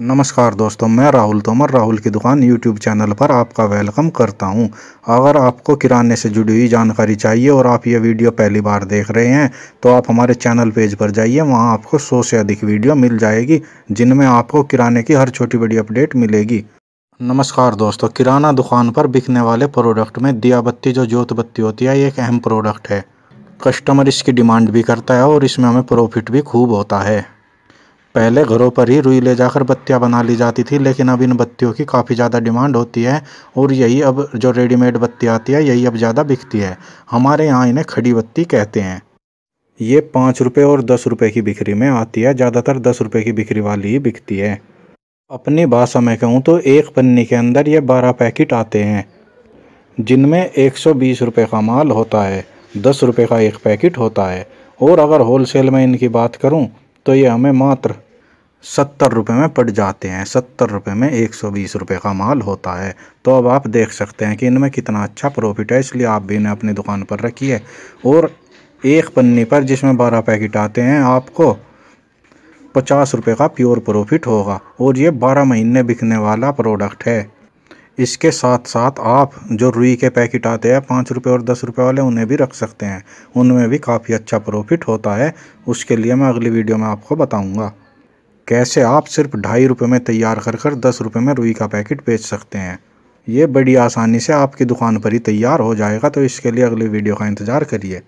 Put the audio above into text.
नमस्कार दोस्तों मैं राहुल तोमर राहुल की दुकान यूट्यूब चैनल पर आपका वेलकम करता हूं। अगर आपको किराने से जुड़ी हुई जानकारी चाहिए और आप ये वीडियो पहली बार देख रहे हैं तो आप हमारे चैनल पेज पर जाइए वहां आपको सौ से अधिक वीडियो मिल जाएगी जिनमें आपको किराने की हर छोटी बड़ी अपडेट मिलेगी नमस्कार दोस्तों किराना दुकान पर बिकने वाले प्रोडक्ट में दिया बत्ती जो जोत बत्ती होती है ये एक अहम प्रोडक्ट है कस्टमर इसकी डिमांड भी करता है और इसमें हमें प्रॉफिट भी खूब होता है पहले घरों पर ही रुई ले जाकर बत्तियाँ बना ली जाती थी लेकिन अब इन बत्तियों की काफ़ी ज़्यादा डिमांड होती है और यही अब जो रेडीमेड बत्ती आती है यही अब ज़्यादा बिकती है हमारे यहाँ इन्हें खड़ी बत्ती कहते हैं ये पाँच रुपये और दस रुपये की बिक्री में आती है ज़्यादातर दस रुपये की बिक्री वाली ही बिकती है अपनी भाषा में कहूँ तो एक पन्नी के अंदर ये बारह पैकेट आते हैं जिनमें एक सौ बीस रुपये का माल होता है दस रुपये का एक पैकेट होता है और अगर होलसेल में इनकी बात करूँ तो ये हमें मात्र सत्तर रुपये में पड़ जाते हैं सत्तर रुपये में एक सौ बीस रुपये का माल होता है तो अब आप देख सकते हैं कि इनमें कितना अच्छा प्रॉफिट है इसलिए आप भी इन्हें अपनी दुकान पर रखी है और एक पन्नी पर जिसमें बारह पैकेट आते हैं आपको पचास रुपये का प्योर प्रॉफिट होगा और ये बारह महीने बिकने वाला प्रोडक्ट है इसके साथ साथ आप जो रुई के पैकेट आते हैं पाँच रुपये और दस रुपये वाले उन्हें भी रख सकते हैं उनमें भी काफ़ी अच्छा प्रॉफिट होता है उसके लिए मैं अगली वीडियो में आपको बताऊँगा कैसे आप सिर्फ ढाई रुपये में तैयार कर कर दस रुपये में रुई का पैकेट बेच सकते हैं ये बड़ी आसानी से आपकी दुकान पर ही तैयार हो जाएगा तो इसके लिए अगली वीडियो का इंतज़ार करिए